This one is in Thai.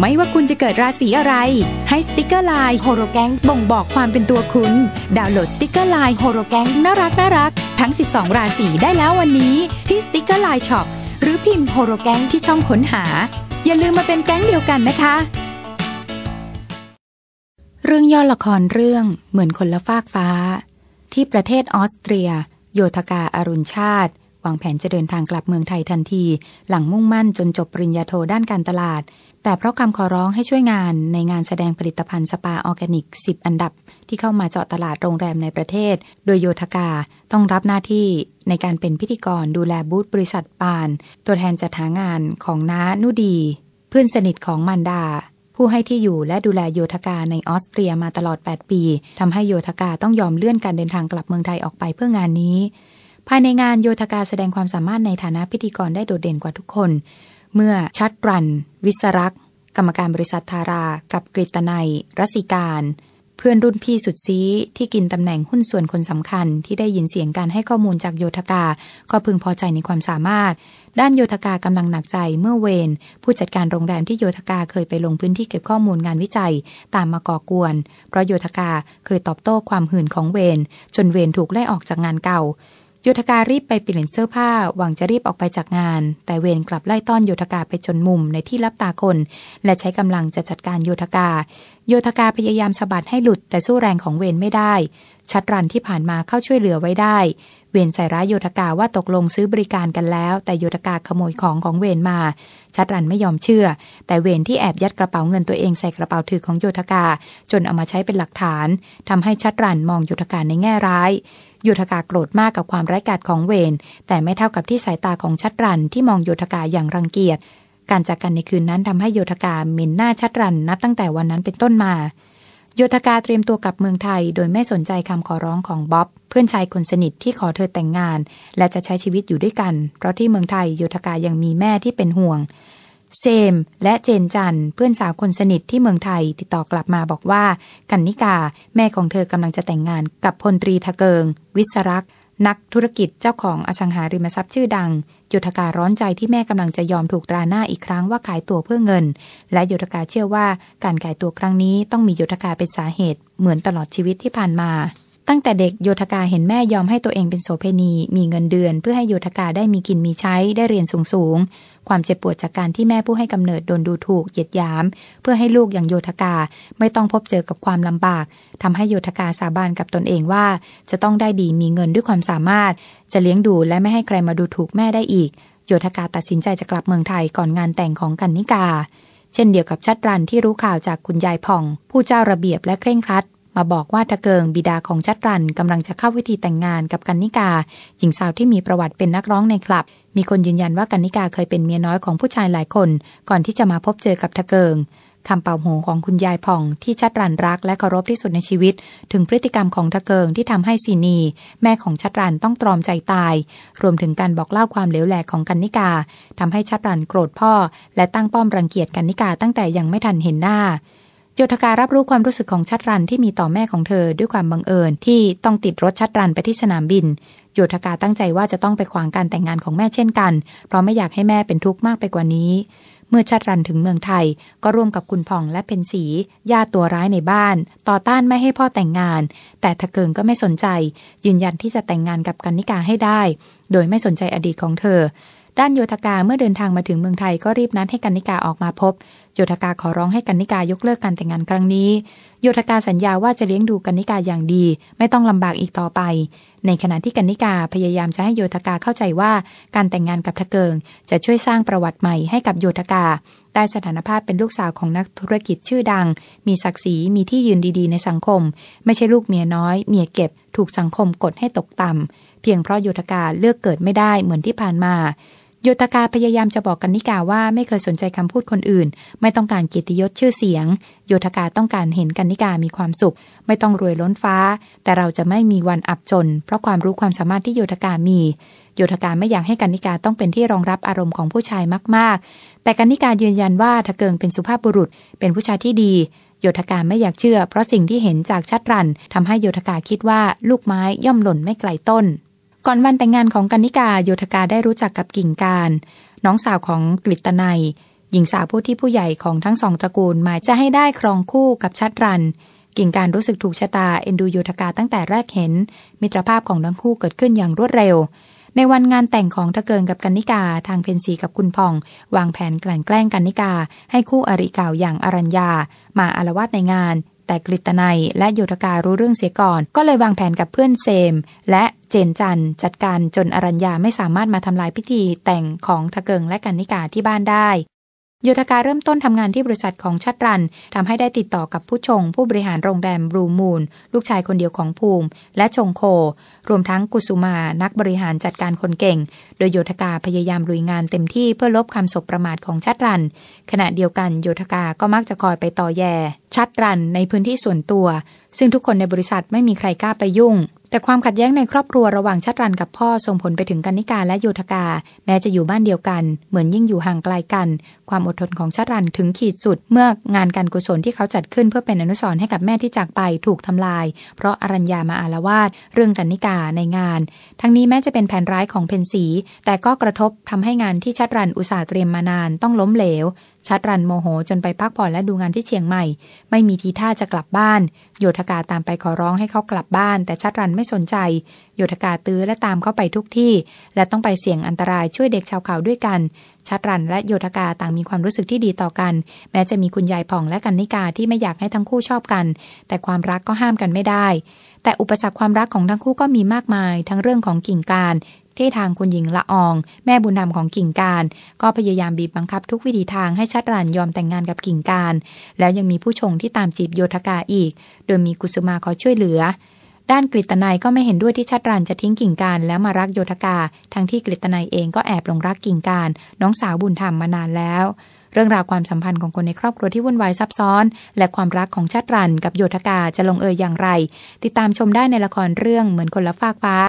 ไม่ว่าคุณจะเกิดราศีอะไร ให้สติกเกอร์ลายโฮโรแกงบ่งบอกความเป็นตัวคุณ ดาวน์โหลดสติกเกอร์ลายโฮโรแกงน่ารักน่ารัก ทั้ง 12 ราศีได้แล้ววันนี้ ที่สติกเกอร์ลายช็อปหรือพิมพ์โฮโรแกงที่ช่องค้นหา อย่าลืมมาเป็นแก๊งเดียวกันนะคะ เรื่องย่อละครเรื่องเหมือนคนละฟากฟ้า ที่ประเทศออสเตรีย โยธกาอารุณชาติวางแผนจะเดินทางกลับเมืองไทยทันที หลังมุ่งมั่นจนจบปริญญาโทด้านการตลาดแต่เพราะคำขอร้องให้ช่วยงานในงานแสดงผลิตภัณฑ์สปาออร์แกนิก 10 อันดับที่เข้ามาเจาะตลาดโรงแรมในประเทศ โดยโยธกาต้องรับหน้าที่ในการเป็นพิธีกรดูแลบูธบริษัทปาน ตัวแทนจัดหางานของน้านุดี เพื่อนสนิทของมันดา ผู้ให้ที่อยู่และดูแลโยธกาในออสเตรียมาตลอด 8 ปี ทำให้โยธกาต้องยอมเลื่อนการเดินทางกลับเมืองไทยออกไปเพื่องานนี้ ภายในงานโยธกาแสดงความสามารถในฐานะพิธีกรได้โดดเด่นกว่าทุกคนเมื่อชัดรันวิสรักษ์กรรมการบริษัททารา กับกฤตนัยรัศิการ เพื่อนรุ่นพี่สุดซีที่กินตำแหน่งหุ้นส่วนคนสำคัญ ที่ได้ยินเสียงการให้ข้อมูลจากโยธกาก็พึงพอใจในความสามารถ ด้านโยธกากำลังหนักใจเมื่อเวนผู้จัดการโรงแรมที่โยธกาเคยไปลงพื้นที่เก็บข้อมูลงานวิจัยตามมาก่อกวนเพราะโยธกาเคยตอบโต้ความหื่นของเวนจนเวนถูกไล่ออกจากงานเก่าโยธการรีบไปเปลี่ยนเสื้อผ้า หวังจะรีบออกไปจากงาน แต่เวรกลับไล่ต้อนโยธกาไปจนมุมในที่ลับตาคน และใช้กำลังจะจัดการโยธกา โยธกาพยายามสะบัดให้หลุดแต่สู้แรงของเวรไม่ได้ชัดรันที่ผ่านมาเข้าช่วยเหลือไว้ได้ เวนใส่ร้ายโยธกาว่าตกลงซื้อบริการกันแล้ว แต่โยธกาขโมยของของเวนมา ชัดรันไม่ยอมเชื่อ แต่เวนที่แอบยัดกระเป๋าเงินตัวเองใส่กระเป๋าถือของโยธกา จนเอามาใช้เป็นหลักฐาน ทำให้ชัดรันมองโยธกาในแง่ร้าย โยธกาโกรธมากกับความร้ายกาจของเวนแต่ไม่เท่ากับที่สายตาของชัดรันที่มองโยธกาอย่างรังเกียจ การจากกันในคืนนั้นทำให้โยธกาหม็่นหน้าชัดรันนับตั้งแต่วันนั้นเป็นต้นมาโยธกาเตรียมตัวกลับเมืองไทยโดยไม่สนใจคำขอร้องของบ๊อบ เพื่อนชายคนสนิทที่ขอเธอแต่งงาน และจะใช้ชีวิตอยู่ด้วยกัน เพราะที่เมืองไทยโยธกายังมีแม่ที่เป็นห่วง เซมและเจนจันเพื่อนสาวคนสนิทที่เมืองไทยติดต่อกลับมาบอกว่า กันนิกาแม่ของเธอกำลังจะแต่งงานกับพลตรีทะเกิง วิศรักษนักธุรกิจเจ้าของอสังหาริมทรัพย์ชื่อดัง ยุทธการร้อนใจที่แม่กำลังจะยอมถูกตราหน้าอีกครั้งว่าขายตัวเพื่อเงิน และยุทธการเชื่อว่าการขายตัวครั้งนี้ต้องมียุทธการเป็นสาเหตุ เหมือนตลอดชีวิตที่ผ่านมาตั้งแต่เด็กโยธกาเห็นแม่ยอมให้ตัวเองเป็นโสเพณีมีเงินเดือนเพื่อให้โยธกาได้มีกินมีใช้ได้เรียนสูงสูง ความเจ็บปวดจากการที่แม่ผู้ให้กำเนิดโดนดูถูกเหยียดหยาม เพื่อให้ลูกอย่างโยธกาไม่ต้องพบเจอกับความลำบากทำให้โยธกาสาบานกับตนเองว่า จะต้องได้ดีมีเงินด้วยความสามารถ จะเลี้ยงดูและไม่ให้ใครมาดูถูกแม่ได้อีก โยธกาตัดสินใจจะกลับเมืองไทยก่อนงานแต่งของกันนิกา เช่นเดียวกับชัดรันที่รู้ข่าวจากคุณยายผ่อง ผู้เจ้าระเบียบและเคร่งครัดาบอกว่าตะเกิง บิดาของจัตรันกำลังจะเข้าวิธีแต่งงานกับกันนิกา หญิงสาวที่มีประวัติเป็นนักร้องในคลับ มีคนยืนยันว่ากันนิกาเคยเป็นเมียน้อยของผู้ชายหลายคน ก่อนที่จะมาพบเจอกับตะเกิงคำเป่าหูของคุณยายผ่องที่ชัดรันรักและเคารพที่สุดในชีวิต ถึงพฤติกรรมของทะเกิงที่ทำให้ซีนีแม่ของชัดรันต้องตรอมใจตาย รวมถึงการบอกเล่าความเลวแหลกของกันนิกา ทำให้ชัดรันโกรธพ่อและตั้งป้อมรังเกียจกันนิกาตั้งแต่ยังไม่ทันเห็นหน้าโยธการรับรู้ความรู้สึกของชัดรันที่มีต่อแม่ของเธอด้วยความบังเอิญที่ต้องติดรถชัดรันไปที่สนามบิน โยธกาตั้งใจว่าจะต้องไปขวางการแต่งงานของแม่เช่นกันเพราะไม่อยากให้แม่เป็นทุกข์มากไปกว่านี้ เมื่อชัดรันถึงเมืองไทยก็ร่วมกับคุณพ่องและเพนสีญาติตัวร้ายในบ้าน ต่อต้านไม่ให้พ่อแต่งงาน แต่ทะเกิงก็ไม่สนใจ ยืนยันที่จะแต่งงานกับกันนิกาให้ได้ โดยไม่สนใจอดีตของเธอ ด้านโยธกาเมื่อเดินทางมาถึงเมืองไทยก็รีบนัดให้กันนิกาออกมาพบโยธกาขอร้องให้กันนิกายกเลิกการแต่งงานครั้งนี้โยธกาสัญญาว่าจะเลี้ยงดูกันนิกาอย่างดี ไม่ต้องลำบากอีกต่อไป ในขณะที่กันนิกาพยายามจะให้โยธกาเข้าใจว่า การแต่งงานกับทะเกิงจะช่วยสร้างประวัติใหม่ให้กับโยธกา ได้สถานภาพเป็นลูกสาวของนักธุรกิจชื่อดัง มีศักดิ์ศรีมีที่ยืนดีๆในสังคม ไม่ใช่ลูกเมียน้อย เมียเก็บถูกสังคมกดให้ตกต่ำเพียงเพราะโยธกาเลือกเกิดไม่ได้เหมือนที่ผ่านมาโยตกาพยายามจะบอกกันนิกาว่าไม่เคยสนใจคำพูดคนอื่น ไม่ต้องการเกียรติยศชื่อเสียง โยตกาต้องการเห็นกันนิกามีความสุข ไม่ต้องรวยล้นฟ้า แต่เราจะไม่มีวันอับจน เพราะความรู้ความสามารถที่โยตกา มีโยธกาไม่อยากให้กันนิกาต้องเป็นที่รองรับอารมณ์ของผู้ชายมากๆ แต่กันนิกายืนยันว่าทะเกิงเป็นสุภาพบุรุษเป็นผู้ชายที่ดีโยธกาไม่อยากเชื่อ เพราะสิ่งที่เห็นจากชัดรัน ทำให้โยธกาคิดว่าลูกไม้ย่อมหล่นไม่ไกลต้นก่อนวันแต่งงานของกันนิกาโยธกาได้รู้จักกับกิ่งการ น้องสาวของกฤตนายหญิงสาวผู้ที่ผู้ใหญ่ของทั้งสองตระกูลหมายจะให้ได้ครองคู่กับชัดรัน กิ่งการรู้สึกถูกชะตาเอ็นดูโยธกาตั้งแต่แรกเห็น มิตรภาพของทั้งคู่เกิดขึ้นอย่างรวดเร็ว ในวันงานแต่งของตะเกิงกับกันนิกาทางเพนซีกับคุณพอง วางแผนกลั่นแกล้งกันนิกาให้คู่อริเก่าอย่างอรัญญา มาอารวาสในงานแต่กฤตนัยและโยธการู้เรื่องเสียก่อน ก็เลยวางแผนกับเพื่อนเซม และเจนจันจัดการจนอรัญญาไม่สามารถมาทำลายพิธีแต่งของทะเกิงและกันนิกาที่บ้านได้โยธกาเริ่มต้นทำงานที่บริษัทของชัดรัน ทำให้ได้ติดต่อกับผู้ชง ผู้บริหารโรงแรมบลูมูล ลูกชายคนเดียวของภูมิ และชงโครวมทั้งกุสุมา นักบริหารจัดการคนเก่ง โดยโยธกาพยายามลุยงานเต็มที่เพื่อลบคำสบประมาทของชัดรัน ขณะเดียวกันโยธกาก็มักจะคอยไปต่อแย่ชัดรันในพื้นที่ส่วนตัว ซึ่งทุกคนในบริษัทไม่มีใครกล้าไปยุ่งแต่ความขัดแย้งในครอบครัวระหว่างชัดรันกับพ่อส่งผลไปถึงกันนิการและโยธกา แม้จะอยู่บ้านเดียวกัน เหมือนยิ่งอยู่ห่างไกลกัน ความอดทนของชัดรันถึงขีดสุด เมื่องานการกุศลที่เขาจัดขึ้นเพื่อเป็นอนุสรณ์ให้กับแม่ที่จากไป ถูกทำลาย เพราะอรัญญามาอารวาสเรื่องกันนิกาในงาน ทั้งนี้แม้จะเป็นแผนร้ายของเพนสีแต่ก็กระทบทำให้งานที่ชัดรันอุตสาห์เตรียมมานานต้องล้มเหลวชัดรันโมโหจนไปพักผ่อนและดูงานที่เชียงใหม่ ไม่มีทีท่าจะกลับบ้าน โยธกาตามไปขอร้องให้เขากลับบ้าน แต่ชัดรันไม่สนใจ โยธกาตื้อและตามเขาไปทุกที่ และต้องไปเสี่ยงอันตรายช่วยเด็กชาวเขาด้วยกัน ชัดรันและโยธกาต่างมีความรู้สึกที่ดีต่อกัน แม้จะมีคุณยายผ่องและกันนิกาที่ไม่อยากให้ทั้งคู่ชอบกัน แต่ความรักก็ห้ามกันไม่ได้ แต่อุปสรรคความรักของทั้งคู่ก็มีมากมาย ทั้งเรื่องของกิ่งการที่ทางคุณหญิงละออง แม่บุญธรรมของกิ่งการ ก็พยายามบีบบังคับทุกวิธีทางให้ชัดรันยอมแต่งงานกับกิ่งการ แล้วยังมีผู้ชงที่ตามจีบโยธกาอีก โดยมีกุสุมาคอยช่วยเหลือ ด้านกฤตนายก็ไม่เห็นด้วยที่ชัดรันจะทิ้งกิ่งการแล้วมารักโยธกา ทั้งที่กฤตนายเองก็แอบหลงรักกิ่งการ น้องสาวบุญธรรมมานานแล้ว เรื่องราวความสัมพันธ์ของคนในครอบครัวที่วุ่นวายซับซ้อน และความรักของชาติรันกับโยธกาจะลงเอยอย่างไร ติดตามชมได้ในละครเรื่องเหมือนคนละฟากฟ้า